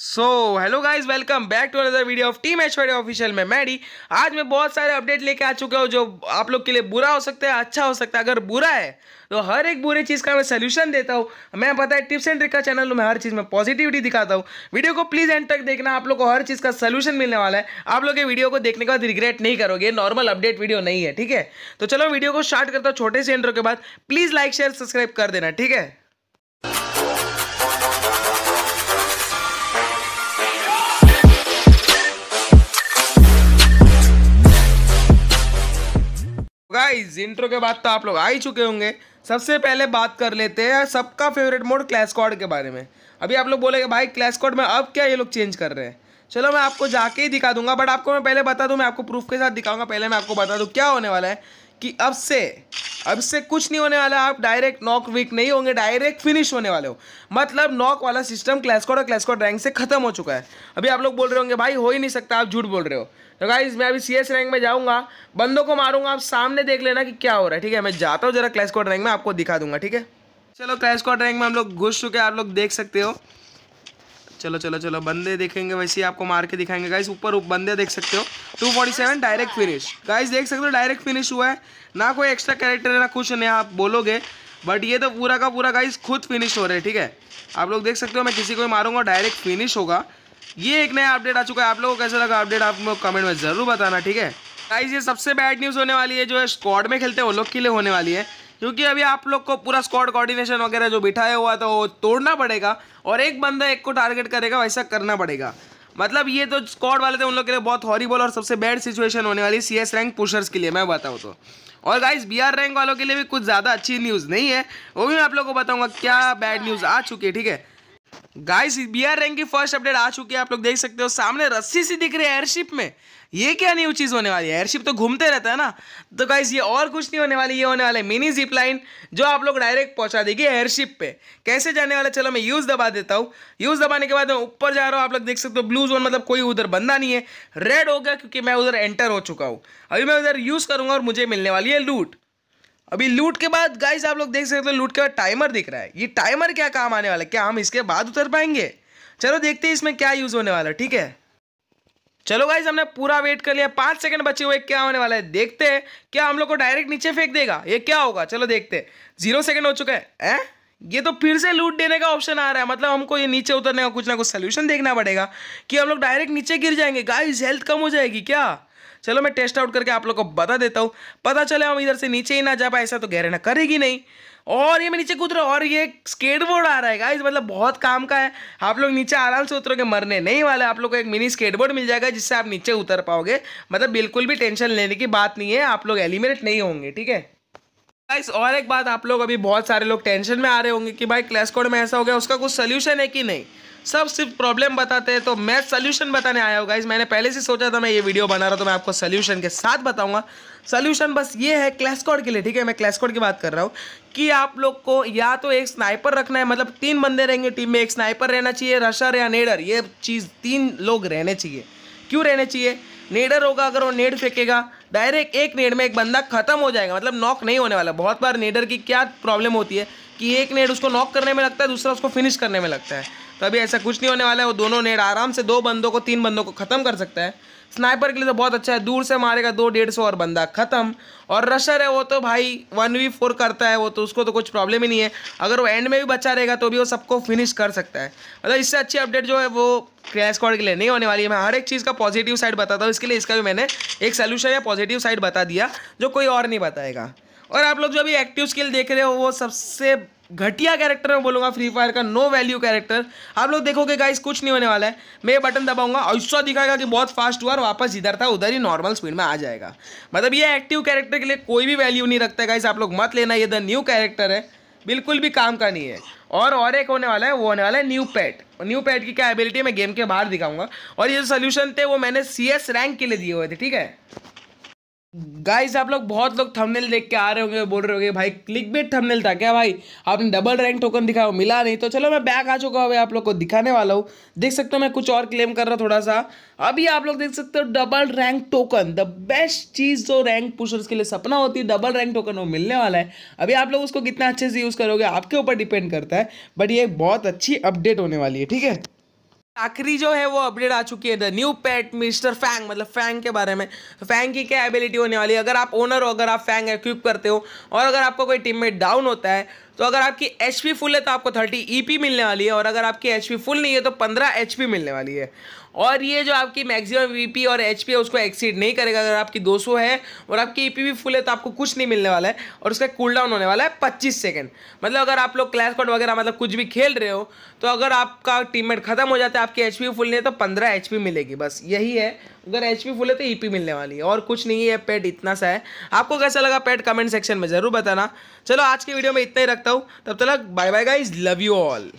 So hello guys welcome back to another video of team Aishwarya official में Maddy आज मैं बहुत सारे अपडेट लेके आ चुका हूँ जो आप लोग के लिए बुरा हो सकता है अच्छा हो सकता है अगर बुरा है तो हर एक बुरे चीज़ का मैं सोल्यूशन देता हूँ मैं पता है टिप्स एंड ट्रिक का चैनल में हर चीज़ में पॉजिटिविटी दिखाता हूँ वीडियो को प्लीज़ एंड तक देखना आप लोग को हर चीज़ का सोल्यूशन मिलने वाला है आप लोग ये वीडियो को देखने के बाद रिग्रेट नहीं करोगे नॉर्मल अपडेट वीडियो नहीं है ठीक है तो चलो वीडियो को स्टार्ट करता हूँ छोटे से एंट्रो के बाद प्लीज़ लाइक शेयर सब्सक्राइब कर देना ठीक है गाइस इंट्रो के बाद तो आप लोग आ ही चुके होंगे सबसे पहले बात कर लेते हैं सबका फेवरेट मोड क्लैश कॉड के बारे में अभी आप लोग बोलेंगे भाई क्लैश कॉड में अब क्या ये लोग चेंज कर रहे हैं चलो मैं आपको जाके ही दिखा दूंगा बट आपको मैं पहले बता दूँ मैं आपको प्रूफ के साथ दिखाऊंगा पहले मैं आपको बता दूँ क्या होने वाला है कि अब से अब से कुछ नहीं होने वाला आप डायरेक्ट नॉक वीक नहीं होंगे डायरेक्ट फिनिश होने वाले हो मतलब नॉक वाला सिस्टम क्लैश कॉड और क्लैश कॉड रैंक से खत्म हो चुका है अभी आप लोग बोल रहे होंगे भाई हो ही नहीं सकता आप झूठ बोल रहे हो तो गाइज मैं अभी सी एस रैंक में जाऊँगा बंदों को मारूंगा आप सामने देख लेना कि क्या हो रहा है ठीक है मैं जाता हूँ जरा क्लैश कोड रैंक में आपको दिखा दूंगा ठीक है चलो क्लैश कोड रैंक में हम लोग घुस चुके हैं आप लोग देख सकते हो चलो चलो चलो बंदे देखेंगे वैसे ही आपको मार के दिखाएंगे गाइस ऊपर बंदे देख सकते हो 247 डायरेक्ट फिनिश गाइस देख सकते हो डायरेक्ट फिनिश हुआ है ना कोई एक्स्ट्रा कैरेक्टर है ना कुछ नहीं आप बोलोगे बट ये तो पूरा का पूरा गाइस खुद फिनिश हो रहा है ठीक है आप लोग देख सकते हो मैं किसी को मारूंगा डायरेक्ट फिनिश होगा ये एक नया अपडेट आ चुका है आप लोगों को कैसा लगा अपडेट आप कमेंट में ज़रूर बताना ठीक है गाइज ये सबसे बैड न्यूज़ होने वाली है जो है स्क्वाड में खेलते हैं वो लोग के लिए होने वाली है क्योंकि अभी आप लोग को पूरा स्क्वाड कोऑर्डिनेशन वगैरह जो बिठाया हुआ था वो तोड़ना पड़ेगा और एक बंदा एक को टारगेट करेगा वैसा करना पड़ेगा मतलब ये तो स्क्वाड वाले थे उन लोग के लिए बहुत हॉरीबल और सबसे बैड सिचुएशन होने वाली सी एस रैंक पुशर्स के लिए मैं बताऊँ तो और गाइज बी आर रैंक वालों के लिए भी कुछ ज़्यादा अच्छी न्यूज़ नहीं है वो भी मैं आप लोग को बताऊँगा क्या बैड न्यूज़ आ चुकी है ठीक है गाइस बीआर रैंक की फर्स्ट अपडेट आ चुकी है आप लोग देख सकते हो सामने रस्सी सी दिख रही है एयरशिप में ये क्या न्यू चीज़ होने वाली है एयरशिप तो घूमते रहता है ना तो गाइस ये और कुछ नहीं होने वाली ये होने वाला है मिनी जिप लाइन जो आप लोग डायरेक्ट पहुंचा देगी एयरशिप पे कैसे जाने वाला चलो मैं यूज़ दबा देता हूँ यूज़ दबाने के बाद मैं ऊपर जा रहा हूँ आप लोग देख सकते हो ब्लू जोन मतलब कोई उधर बंदा नहीं है रेड हो गया क्योंकि मैं उधर एंटर हो चुका हूँ अभी मैं उधर यूज़ करूंगा और मुझे मिलने वाली है लूट अभी लूट के बाद गाइस आप लोग देख सकते हो तो लूट के बाद टाइमर दिख रहा है ये टाइमर क्या काम आने वाला है क्या हम इसके बाद उतर पाएंगे चलो देखते हैं इसमें क्या यूज़ होने वाला है ठीक है चलो गाइज हमने पूरा वेट कर लिया पाँच सेकंड बचे हुए क्या होने वाला है देखते हैं क्या हम लोग को डायरेक्ट नीचे फेंक देगा ये क्या होगा चलो देखते जीरो सेकंड हो चुका है ए? ये तो फिर से लूट देने का ऑप्शन आ रहा है मतलब हमको ये नीचे उतरने का कुछ ना कुछ सोल्यूशन देखना पड़ेगा कि हम लोग डायरेक्ट नीचे गिर जाएंगे गाइज हेल्थ कम हो जाएगी क्या चलो मैं टेस्ट आउट करके आप लोग को बता देता हूँ पता चले हम इधर से नीचे ही ना जा पाए ऐसा तो गहरेना करेगी नहीं और ये मैं नीचे कूद रहा हूँ और ये स्केटबोर्ड आ रहा है गाइस मतलब बहुत काम का है आप लोग नीचे आराम से उतरोगे मरने नहीं वाले आप लोग को एक मिनी स्केटबोर्ड मिल जाएगा जिससे आप नीचे उतर पाओगे मतलब बिल्कुल भी टेंशन लेने की बात नहीं है आप लोग एलिमिनेट नहीं होंगे ठीक है गाइस और एक बात आप लोग अभी बहुत सारे लोग टेंशन में आ रहे होंगे कि भाई क्लैश कोड में ऐसा हो गया उसका कुछ सोल्यूशन है कि नहीं सब सिर्फ प्रॉब्लम बताते हैं तो मैं सोल्यूशन बताने आया हूँ गाइस मैंने पहले से सोचा था मैं ये वीडियो बना रहा तो मैं आपको सोल्यूशन के साथ बताऊंगा सोल्यूशन बस ये है क्लैश कोड के लिए ठीक है मैं क्लैश कोड की बात कर रहा हूँ कि आप लोग को या तो एक स्नाइपर रखना है मतलब तीन बंदे रहेंगे टीम में एक स्नाइपर रहना चाहिए रशर या नेडर ये चीज़ तीन लोग रहने चाहिए क्यों रहने चाहिए नेडर होगा अगर वो नेड फेंकेगा डायरेक्ट एक नेड में एक बंदा खत्म हो जाएगा मतलब नॉक नहीं होने वाला बहुत बार नेडर की क्या प्रॉब्लम होती है कि एक नेड उसको नॉक करने में लगता है दूसरा उसको फिनिश करने में लगता है तो अभी ऐसा कुछ नहीं होने वाला है वो दोनों नेट आराम से दो बंदों को तीन बंदों को ख़त्म कर सकता है स्नाइपर के लिए तो बहुत अच्छा है दूर से मारेगा दो डेढ़ सौ और बंदा ख़त्म और रशर है वो तो भाई वन वी फोर करता है वो तो उसको तो कुछ प्रॉब्लम ही नहीं है अगर वो एंड में भी बचा रहेगा तो भी वो सबको फिनिश कर सकता है मतलब इससे अच्छी अपडेट जो है वो क्रैश स्क्वाड के लिए नहीं होने वाली है मैं हर एक चीज़ का पॉजिटिव साइड बताता हूँ इसके लिए इसका भी मैंने एक सोल्यूशन या पॉजिटिव साइड बता दिया जो कोई और नहीं बताएगा और आप लोग जो अभी एक्टिव स्किल देख रहे हो वो सबसे घटिया कैरेक्टर मैं बोलूँगा फ्री फायर का नो वैल्यू कैरेक्टर आप लोग देखोगे गाइस कुछ नहीं होने वाला है मैं ये बटन दबाऊंगा और इसको दिखाएगा कि बहुत फास्ट हुआ और वापस इधर था उधर ही नॉर्मल स्पीड में आ जाएगा मतलब ये एक्टिव कैरेक्टर के लिए कोई भी वैल्यू नहीं रखता है गाइस आप लोग मत लेना ये द न्यू कैरेक्टर है बिल्कुल भी काम का नहीं है और और एक होने वाला है वो होने वाला है न्यू पैट न्यू पैट की क्या एबिलिटी मैं गेम के बाहर दिखाऊंगा और ये जो सोल्यूशन थे वो मैंने सी रैंक के लिए दिए हुए थे ठीक है गाइस आप लोग बहुत लोग थंबनेल देख के आ रहे होंगे बोल रहे होंगे भाई क्लिक बेट थमनेल था क्या भाई आपने डबल रैंक टोकन दिखाया मिला नहीं तो चलो मैं बैक आ चुका हूँ आप लोग को दिखाने वाला हूँ देख सकते हो मैं कुछ और क्लेम कर रहा हूँ थोड़ा सा अभी आप लोग देख सकते हो double rank token the best चीज़ जो रैंक पुशर्स के लिए सपना होती है डबल रैंक टोकन वो मिलने वाला है अभी आप लोग उसको कितना अच्छे से यूज़ करोगे आपके ऊपर डिपेंड करता है बट ये बहुत अच्छी अपडेट होने वाली है ठीक है आखिरी जो है वो अपडेट आ चुकी है the new pet mister Fang मतलब फैंग के बारे में फैंग की क्या एबिलिटी होने वाली है अगर आप ओनर हो अगर आप फैंग एक्विप करते हो और अगर आपका कोई टीममेट डाउन होता है तो अगर आपकी एच फुल है तो आपको थर्टी ई e मिलने वाली है और अगर आपकी एच फुल नहीं है तो पंद्रह एच मिलने वाली है और ये जो आपकी मैक्सिमम पी e और एच है उसको एक्सीड नहीं करेगा अगर आपकी 200 है और आपकी पी e भी फुल है तो आपको कुछ नहीं मिलने वाला है और उसका कूल डाउन होने वाला है 25 सेकंड मतलब अगर आप लोग क्लैश कॉट वगैरह मतलब कुछ भी खेल रहे हो तो अगर आपका टीममेट खत्म हो जाता है आपकी एच फुल नहीं है तो पंद्रह एच मिलेगी बस यही है अगर एच पी फुल है तो ई e पी मिलने वाली है और कुछ नहीं है पेट इतना सा है आपको कैसा लगा पेट कमेंट सेक्शन में ज़रूर बताना चलो आज की वीडियो में इतना ही रखता हूँ तब तक bye bye guys love you all